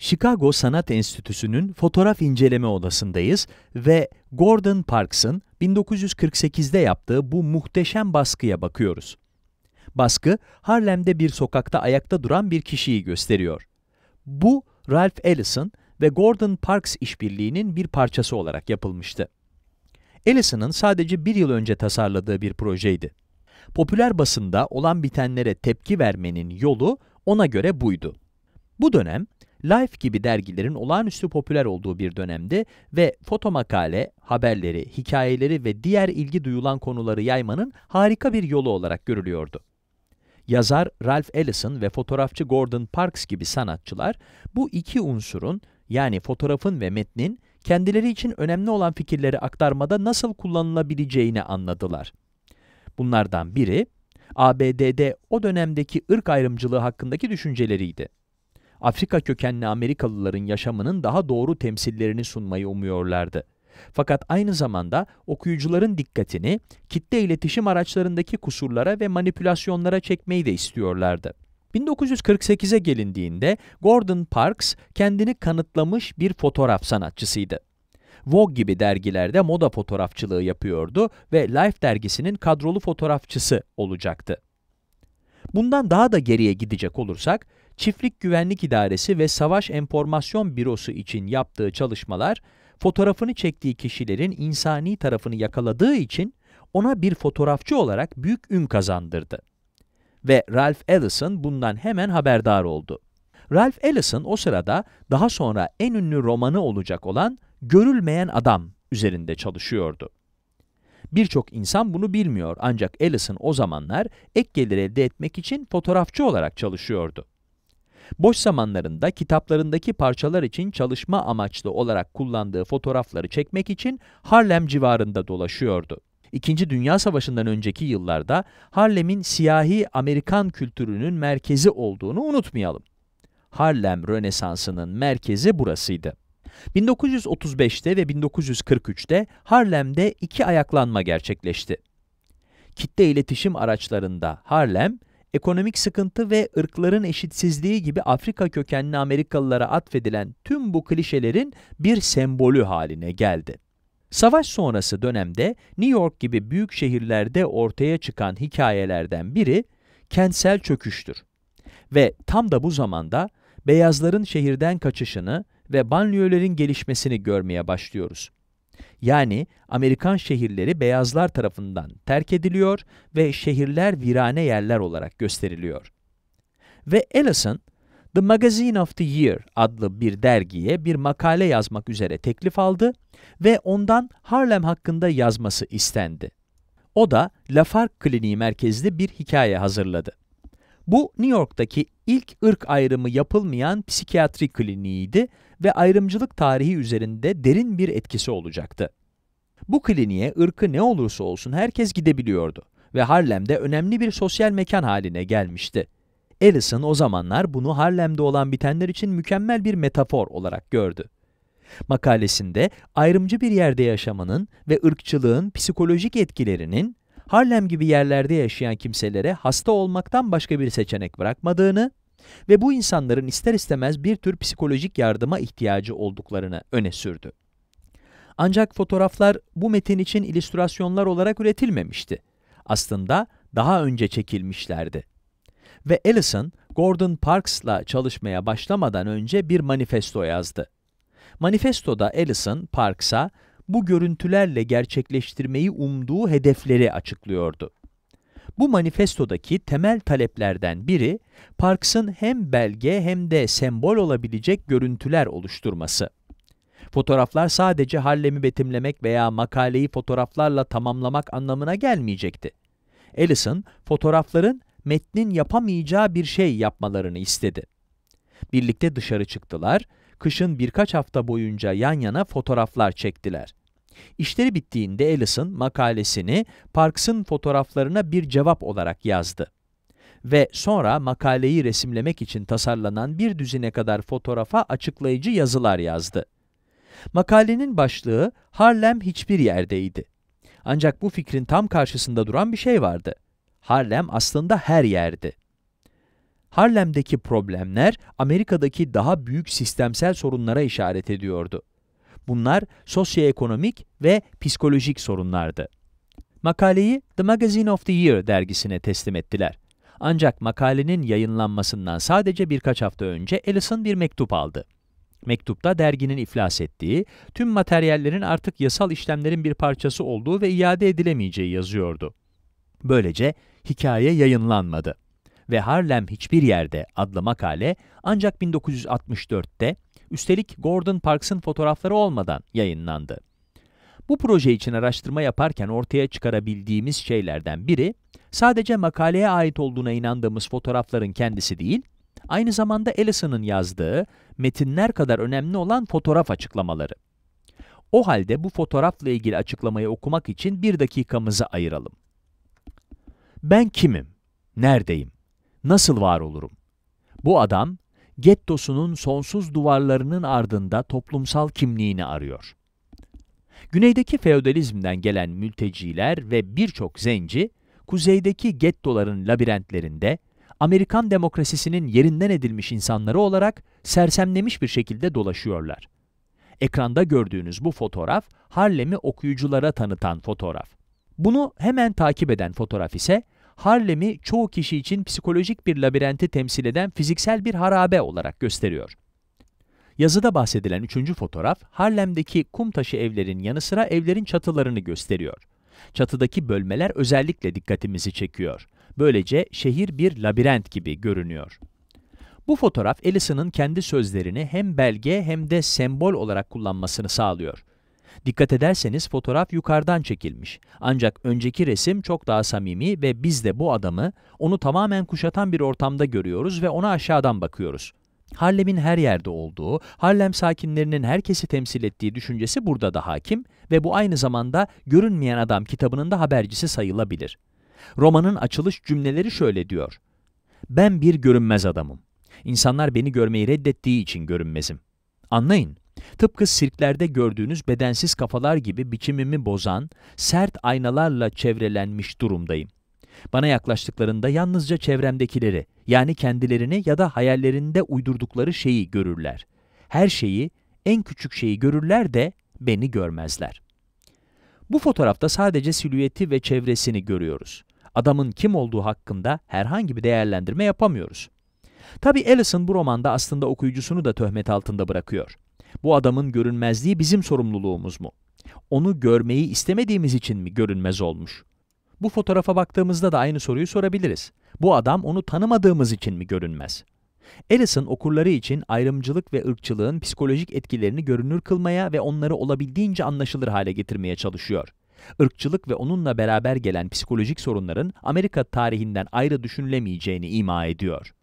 Chicago Sanat Enstitüsü'nün fotoğraf inceleme odasındayız ve Gordon Parks'ın 1948'de yaptığı bu muhteşem baskıya bakıyoruz. Baskı, Harlem'de bir sokakta ayakta duran bir kişiyi gösteriyor. Bu, Ralph Ellison ve Gordon Parks işbirliğinin bir parçası olarak yapılmıştı. Ellison'ın sadece bir yıl önce tasarladığı bir projeydi. Popüler basında olan bitenlere tepki vermenin yolu ona göre buydu. Bu dönem Life gibi dergilerin olağanüstü popüler olduğu bir dönemde ve foto makale, haberleri, hikayeleri ve diğer ilgi duyulan konuları yaymanın harika bir yolu olarak görülüyordu. Yazar Ralph Ellison ve fotoğrafçı Gordon Parks gibi sanatçılar bu iki unsurun yani fotoğrafın ve metnin kendileri için önemli olan fikirleri aktarmada nasıl kullanılabileceğini anladılar. Bunlardan biri ABD'de o dönemdeki ırk ayrımcılığı hakkındaki düşünceleriydi. Afrika kökenli Amerikalıların yaşamının daha doğru temsillerini sunmayı umuyorlardı. Fakat aynı zamanda okuyucuların dikkatini kitle iletişim araçlarındaki kusurlara ve manipülasyonlara çekmeyi de istiyorlardı. 1948'e gelindiğinde Gordon Parks kendini kanıtlamış bir fotoğraf sanatçısıydı. Vogue gibi dergilerde moda fotoğrafçılığı yapıyordu ve Life dergisinin kadrolu fotoğrafçısı olacaktı. Bundan daha da geriye gidecek olursak, Çiftlik Güvenlik İdaresi ve Savaş Enformasyon Bürosu için yaptığı çalışmalar, fotoğrafını çektiği kişilerin insani tarafını yakaladığı için ona bir fotoğrafçı olarak büyük ün kazandırdı. Ve Ralph Ellison bundan hemen haberdar oldu. Ralph Ellison o sırada daha sonra en ünlü romanı olacak olan Görülmeyen Adam üzerinde çalışıyordu. Birçok insan bunu bilmiyor ancak Ellison o zamanlar ek gelir elde etmek için fotoğrafçı olarak çalışıyordu. Boş zamanlarında kitaplarındaki parçalar için çalışma amaçlı olarak kullandığı fotoğrafları çekmek için Harlem civarında dolaşıyordu. İkinci Dünya Savaşı'ndan önceki yıllarda Harlem'in siyahi Amerikan kültürünün merkezi olduğunu unutmayalım. Harlem Rönesansı'nın merkezi burasıydı. 1935'te ve 1943'te Harlem'de iki ayaklanma gerçekleşti. Kitle iletişim araçlarında Harlem, ekonomik sıkıntı ve ırkların eşitsizliği gibi Afrika kökenli Amerikalılara atfedilen tüm bu klişelerin bir sembolü haline geldi. Savaş sonrası dönemde New York gibi büyük şehirlerde ortaya çıkan hikayelerden biri kentsel çöküştür. Ve tam da bu zamanda beyazların şehirden kaçışını ve banliyölerin gelişmesini görmeye başlıyoruz. Yani Amerikan şehirleri beyazlar tarafından terk ediliyor ve şehirler virane yerler olarak gösteriliyor. Ve Ellison, The Magazine of the Year adlı bir dergiye bir makale yazmak üzere teklif aldı ve ondan Harlem hakkında yazması istendi. O da Lafargue Kliniği merkezli bir hikaye hazırladı. Bu New York'taki ilk ırk ayrımı yapılmayan psikiyatri kliniğiydi ve ayrımcılık tarihi üzerinde derin bir etkisi olacaktı. Bu kliniğe ırkı ne olursa olsun herkes gidebiliyordu ve Harlem'de önemli bir sosyal mekan haline gelmişti. Ellison o zamanlar bunu Harlem'de olan bitenler için mükemmel bir metafor olarak gördü. Makalesinde ayrımcı bir yerde yaşamanın ve ırkçılığın psikolojik etkilerinin Harlem gibi yerlerde yaşayan kimselere hasta olmaktan başka bir seçenek bırakmadığını ve bu insanların ister istemez bir tür psikolojik yardıma ihtiyacı olduklarını öne sürdü. Ancak fotoğraflar bu metin için illüstrasyonlar olarak üretilmemişti. Aslında daha önce çekilmişlerdi. Ve Ellison, Gordon Parks'la çalışmaya başlamadan önce bir manifesto yazdı. Manifestoda Ellison, Parks'a bu görüntülerle gerçekleştirmeyi umduğu hedefleri açıklıyordu. Bu manifestodaki temel taleplerden biri, Parks'ın hem belge hem de sembol olabilecek görüntüler oluşturması. Fotoğraflar sadece Harlem'i betimlemek veya makaleyi fotoğraflarla tamamlamak anlamına gelmeyecekti. Ellison, fotoğrafların metnin yapamayacağı bir şey yapmalarını istedi. Birlikte dışarı çıktılar kışın birkaç hafta boyunca yan yana fotoğraflar çektiler. İşleri bittiğinde Ellison makalesini Parks'ın fotoğraflarına bir cevap olarak yazdı ve sonra makaleyi resimlemek için tasarlanan bir düzine kadar fotoğrafa açıklayıcı yazılar yazdı. Makalenin başlığı Harlem hiçbir yerdeydi. Ancak bu fikrin tam karşısında duran bir şey vardı. Harlem aslında her yerdi. Harlem'deki problemler Amerika'daki daha büyük sistemsel sorunlara işaret ediyordu. Bunlar sosyoekonomik ve psikolojik sorunlardı. Makaleyi The Magazine of the Year dergisine teslim ettiler. Ancak makalenin yayınlanmasından sadece birkaç hafta önce Ellison bir mektup aldı. Mektupta derginin iflas ettiği, tüm materyallerin artık yasal işlemlerin bir parçası olduğu ve iade edilemeyeceği yazıyordu. Böylece hikaye yayınlanmadı ve Harlem Hiçbir Yerde adlı makale ancak 1964'te üstelik Gordon Parks'ın fotoğrafları olmadan yayınlandı. Bu proje için araştırma yaparken ortaya çıkarabildiğimiz şeylerden biri, sadece makaleye ait olduğuna inandığımız fotoğrafların kendisi değil, aynı zamanda Ellison'ın yazdığı metinler kadar önemli olan fotoğraf açıklamaları. O halde bu fotoğrafla ilgili açıklamayı okumak için bir dakikamızı ayıralım. Ben kimim? Neredeyim? nasıl var olurum? Bu adam, gettosunun sonsuz duvarlarının ardında toplumsal kimliğini arıyor. Güneydeki feodalizmden gelen mülteciler ve birçok zenci, kuzeydeki gettoların labirentlerinde, Amerikan demokrasisinin yerinden edilmiş insanları olarak sersemlemiş bir şekilde dolaşıyorlar. Ekranda gördüğünüz bu fotoğraf, Harlem'i okuyuculara tanıtan fotoğraf. Bunu hemen takip eden fotoğraf ise Harlem'i çoğu kişi için psikolojik bir labirenti temsil eden fiziksel bir harabe olarak gösteriyor. Yazıda bahsedilen üçüncü fotoğraf, Harlem'deki kum taşı evlerin yanı sıra evlerin çatılarını gösteriyor. Çatıdaki bölmeler özellikle dikkatimizi çekiyor. Böylece şehir bir labirent gibi görünüyor. Bu fotoğraf Ellison'ın kendi sözlerini hem belge hem de sembol olarak kullanmasını sağlıyor. Dikkat ederseniz fotoğraf yukarıdan çekilmiş. Ancak önceki resim çok daha samimi ve biz de bu adamı, onu tamamen kuşatan bir ortamda görüyoruz ve ona aşağıdan bakıyoruz. Harlem'in her yerde olduğu, Harlem sakinlerinin herkesi temsil ettiği düşüncesi burada da hakim ve bu aynı zamanda Görünmeyen Adam kitabının da habercisi sayılabilir. Romanın açılış cümleleri şöyle diyor. Ben bir görünmez adamım. İnsanlar beni görmeyi reddettiği için görünmezim. Anlayın, Tıpkı sirklerde gördüğünüz bedensiz kafalar gibi biçimimi bozan, sert aynalarla çevrelenmiş durumdayım. Bana yaklaştıklarında yalnızca çevremdekileri, yani kendilerini ya da hayallerinde uydurdukları şeyi görürler. Her şeyi, en küçük şeyi görürler de beni görmezler. Bu fotoğrafta sadece silüeti ve çevresini görüyoruz. Adamın kim olduğu hakkında herhangi bir değerlendirme yapamıyoruz. Tabi Ellison bu romanda aslında okuyucusunu da töhmet altında bırakıyor. Bu adamın görünmezliği bizim sorumluluğumuz mu? Onu görmeyi istemediğimiz için mi görünmez olmuş? Bu fotoğrafa baktığımızda da aynı soruyu sorabiliriz. Bu adam onu tanımadığımız için mi görünmez? Ellison okurları için ayrımcılık ve ırkçılığın psikolojik etkilerini görünür kılmaya ve onları olabildiğince anlaşılır hale getirmeye çalışıyor. Irkçılık ve onunla beraber gelen psikolojik sorunların Amerika tarihinden ayrı düşünülemeyeceğini ima ediyor.